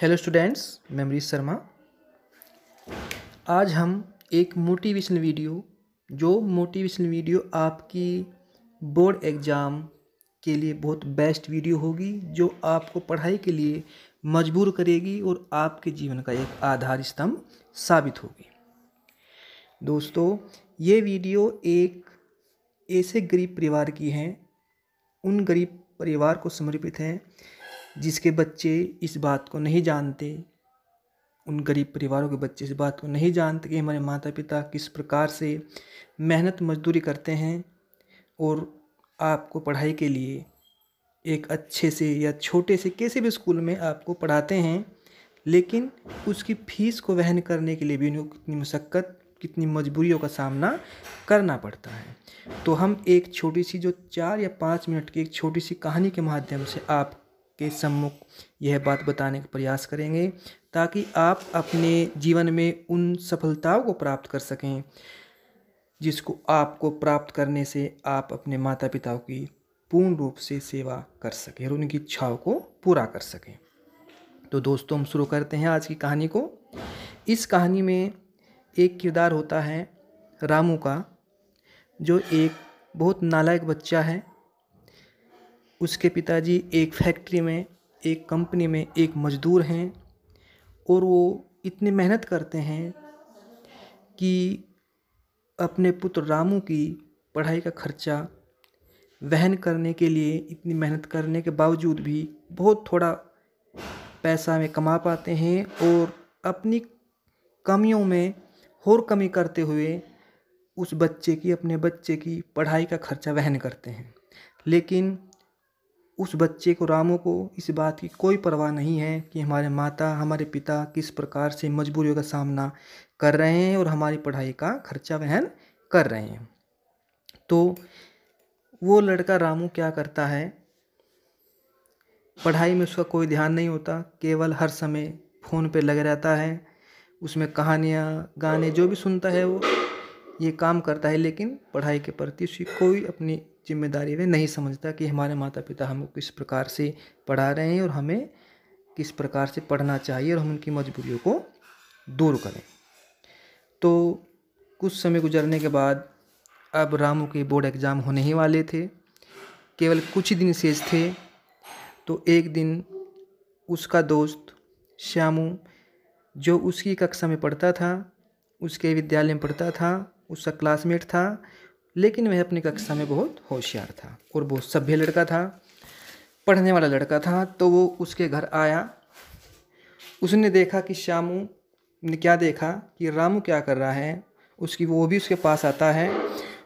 hello students मैं अमरीश शर्मा आज हम एक मोटिवेशनल वीडियो जो मोटिवेशनल वीडियो आपकी बोर्ड एग्ज़ाम के लिए बहुत बेस्ट वीडियो होगी जो आपको पढ़ाई के लिए मजबूर करेगी और आपके जीवन का एक आधार स्तंभ साबित होगी दोस्तों ये वीडियो एक ऐसे गरीब परिवार की हैं उन गरीब परिवार को समर्पित हैं जिसके बच्चे इस बात को नहीं जानते उन गरीब परिवारों के बच्चे इस बात को नहीं जानते कि हमारे माता पिता किस प्रकार से मेहनत मजदूरी करते हैं और आपको पढ़ाई के लिए एक अच्छे से या छोटे से कैसे भी स्कूल में आपको पढ़ाते हैं लेकिन उसकी फीस को वहन करने के लिए भी उनको कितनी मशक्क़त कितनी मजबूरियों का सामना करना पड़ता है तो हम एक छोटी सी जो चार या पाँच मिनट की एक छोटी सी कहानी के माध्यम से आप के सम्मुख यह बात बताने का प्रयास करेंगे ताकि आप अपने जीवन में उन सफलताओं को प्राप्त कर सकें जिसको आपको प्राप्त करने से आप अपने माता पिताओं की पूर्ण रूप से सेवा कर सकें और उनकी इच्छाओं को पूरा कर सकें तो दोस्तों हम शुरू करते हैं आज की कहानी को इस कहानी में एक किरदार होता है रामू का जो एक बहुत नालायक बच्चा है उसके पिताजी एक फैक्ट्री में एक कंपनी में एक मज़दूर हैं और वो इतनी मेहनत करते हैं कि अपने पुत्र रामू की पढ़ाई का खर्चा वहन करने के लिए इतनी मेहनत करने के बावजूद भी बहुत थोड़ा पैसा में कमा पाते हैं और अपनी कमियों में और कमी करते हुए उस बच्चे की अपने बच्चे की पढ़ाई का खर्चा वहन करते हैं लेकिन उस बच्चे को रामू को इस बात की कोई परवाह नहीं है कि हमारे माता हमारे पिता किस प्रकार से मजबूरियों का सामना कर रहे हैं और हमारी पढ़ाई का खर्चा वहन कर रहे हैं तो वो लड़का रामू क्या करता है पढ़ाई में उसका कोई ध्यान नहीं होता केवल हर समय फ़ोन पे लग रहता है उसमें कहानियाँ गाने जो भी सुनता है वो ये काम करता है लेकिन पढ़ाई के प्रति उसकी कोई अपनी जिम्मेदारी में नहीं समझता कि हमारे माता पिता हमको किस प्रकार से पढ़ा रहे हैं और हमें किस प्रकार से पढ़ना चाहिए और हम उनकी मजबूरियों को दूर करें तो कुछ समय गुजरने के बाद अब रामू के बोर्ड एग्ज़ाम होने ही वाले थे केवल कुछ ही दिन शेष थे तो एक दिन उसका दोस्त श्यामू जो उसकी कक्षा में पढ़ता था उसके विद्यालय में पढ़ता था उसका क्लासमेट था लेकिन वह अपनी कक्षा में बहुत होशियार था और बहुत सभ्य लड़का था पढ़ने वाला लड़का था तो वो उसके घर आया उसने देखा कि श्यामू ने क्या देखा कि रामू क्या कर रहा है उसकी वो भी उसके पास आता है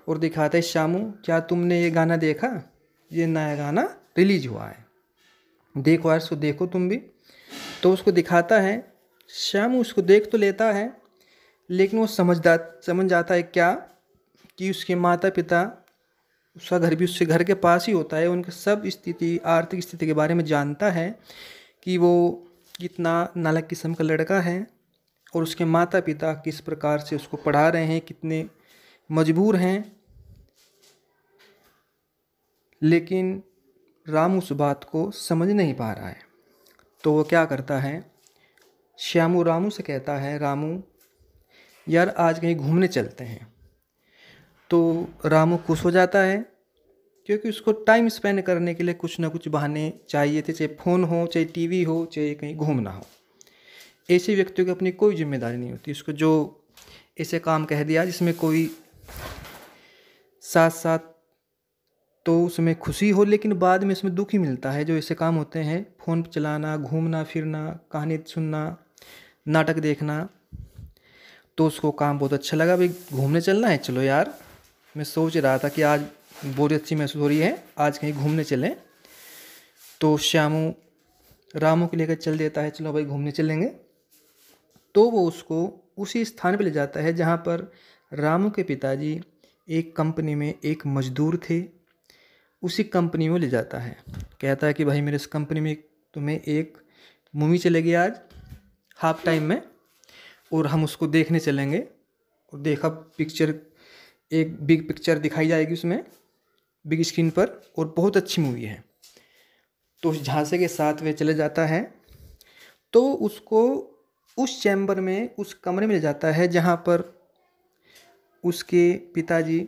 और दिखाता है श्यामू क्या तुमने ये गाना देखा ये नया गाना रिलीज हुआ है देखो यार सो देखो तुम भी तो उसको दिखाता है श्यामू उसको देख तो लेता है लेकिन वो समझदार समझ जाता है क्या कि उसके माता पिता उसका घर भी उससे घर के पास ही होता है उनके सब स्थिति आर्थिक स्थिति के बारे में जानता है कि वो कितना नालक किस्म का लड़का है और उसके माता पिता किस प्रकार से उसको पढ़ा रहे हैं कितने मजबूर हैं लेकिन राम उस बात को समझ नहीं पा रहा है तो वो क्या करता है श्यामू रामू से कहता है रामू यार आज कहीं घूमने चलते हैं तो रामू खुश हो जाता है क्योंकि उसको टाइम स्पेंड करने के लिए कुछ ना कुछ बहाने चाहिए थे चाहे फ़ोन हो चाहे टीवी हो चाहे कहीं घूमना हो ऐसे व्यक्तियों की अपनी कोई जिम्मेदारी नहीं होती उसको जो ऐसे काम कह दिया जिसमें कोई साथ साथ तो उसमें खुशी हो लेकिन बाद में इसमें दुख ही मिलता है जो ऐसे काम होते हैं फ़ोन चलाना घूमना फिरना कहानी सुनना नाटक देखना तो उसको काम बहुत अच्छा लगा भाई घूमने चलना है चलो यार मैं सोच रहा था कि आज बोरियत अच्छी महसूस हो रही है आज कहीं घूमने चलें तो श्यामू रामू को लेकर चल देता है चलो भाई घूमने चलेंगे तो वो उसको उसी स्थान पर ले जाता है जहाँ पर रामू के पिताजी एक कंपनी में एक मजदूर थे उसी कंपनी में ले जाता है कहता है कि भाई मेरे इस कंपनी में तुम्हें एक मूवी चलेगी आज हाफ टाइम में और हम उसको देखने चलेंगे और देखा पिक्चर एक बिग पिक्चर दिखाई जाएगी उसमें बिग स्क्रीन पर और बहुत अच्छी मूवी है तो उस झांसे के साथ वह चले जाता है तो उसको उस चैम्बर में उस कमरे में ले जाता है जहाँ पर उसके पिताजी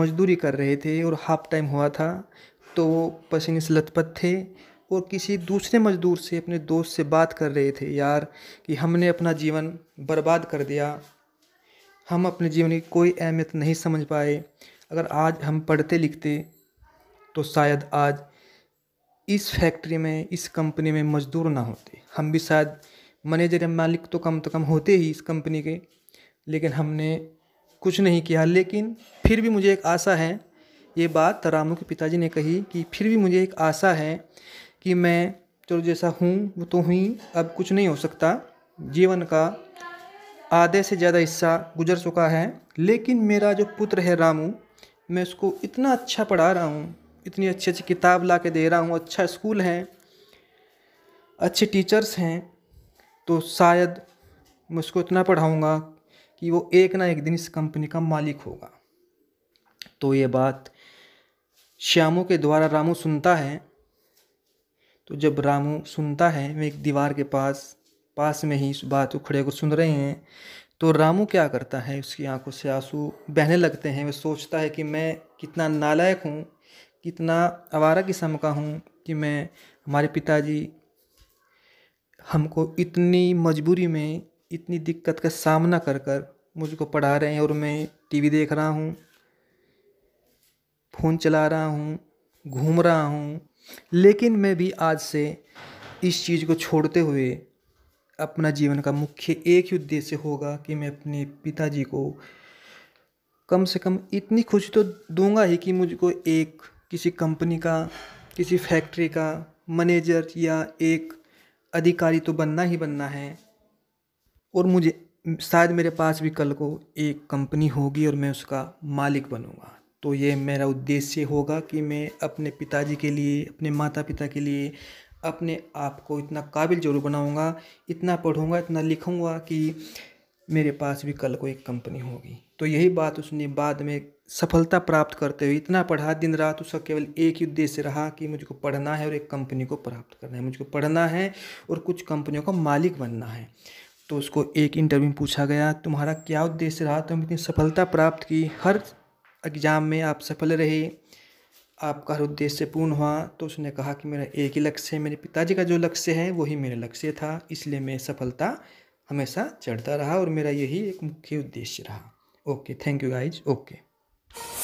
मजदूरी कर रहे थे और हाफ टाइम हुआ था तो वो पसीने से लथपथ थे और किसी दूसरे मजदूर से अपने दोस्त से बात कर रहे थे यार कि हमने अपना जीवन बर्बाद कर दिया हम अपने जीवन की कोई अहमियत नहीं समझ पाए अगर आज हम पढ़ते लिखते तो शायद आज इस फैक्ट्री में इस कंपनी में मजदूर ना होते हम भी शायद मैनेजर या मालिक तो कम तो कम होते ही इस कंपनी के लेकिन हमने कुछ नहीं किया लेकिन फिर भी मुझे एक आशा है ये बात रामू के पिताजी ने कही कि फिर भी मुझे एक आशा है कि मैं चलो जैसा हूँ वो तो हूँ अब कुछ नहीं हो सकता जीवन का आधे से ज़्यादा हिस्सा गुजर चुका है लेकिन मेरा जो पुत्र है रामू मैं उसको इतना अच्छा पढ़ा रहा हूँ इतनी अच्छी अच्छी किताब ला के दे रहा हूँ अच्छा स्कूल है अच्छे टीचर्स हैं तो शायद मैं उसको इतना पढ़ाऊँगा कि वो एक ना एक दिन इस कंपनी का मालिक होगा तो ये बात श्यामू के द्वारा रामू सुनता है तो जब रामू सुनता है मैं एक दीवार के पास पास में ही इस बात को खड़े होकर सुन रहे हैं तो रामू क्या करता है उसकी आंखों से आंसू बहने लगते हैं वह सोचता है कि मैं कितना नालायक हूँ कितना आवारा किस्म का हूँ कि मैं हमारे पिताजी हमको इतनी मजबूरी में इतनी दिक्कत का सामना कर कर मुझको पढ़ा रहे हैं और मैं टीवी देख रहा हूँ फ़ोन चला रहा हूँ घूम रहा हूँ लेकिन मैं भी आज से इस चीज़ को छोड़ते हुए अपना जीवन का मुख्य एक ही उद्देश्य होगा कि मैं अपने पिताजी को कम से कम इतनी खुशी तो दूंगा ही कि मुझको एक किसी कंपनी का किसी फैक्ट्री का मैनेजर या एक अधिकारी तो बनना ही बनना है और मुझे शायद मेरे पास भी कल को एक कंपनी होगी और मैं उसका मालिक बनूंगा तो ये मेरा उद्देश्य होगा कि मैं अपने पिताजी के लिए अपने माता पिता के लिए अपने आप को इतना काबिल ज़रूर बनाऊँगा इतना पढ़ूँगा इतना लिखूँगा कि मेरे पास भी कल को एक कंपनी होगी तो यही बात उसने बाद में सफलता प्राप्त करते हुए इतना पढ़ा दिन रात उसका केवल एक ही उद्देश्य रहा कि मुझको पढ़ना है और एक कंपनी को प्राप्त करना है मुझको पढ़ना है और कुछ कंपनियों का मालिक बनना है तो उसको एक इंटरव्यू में पूछा गया तुम्हारा क्या उद्देश्य रहा तुम इतनी सफलता प्राप्त की हर एग्ज़ाम में आप सफल रहे आपका हर उद्देश्य पूर्ण हुआ तो उसने कहा कि मेरा एक ही लक्ष्य है मेरे पिताजी का जो लक्ष्य है वही मेरा लक्ष्य था इसलिए मैं सफलता हमेशा चढ़ता रहा और मेरा यही एक मुख्य उद्देश्य रहा okay thank you guys okay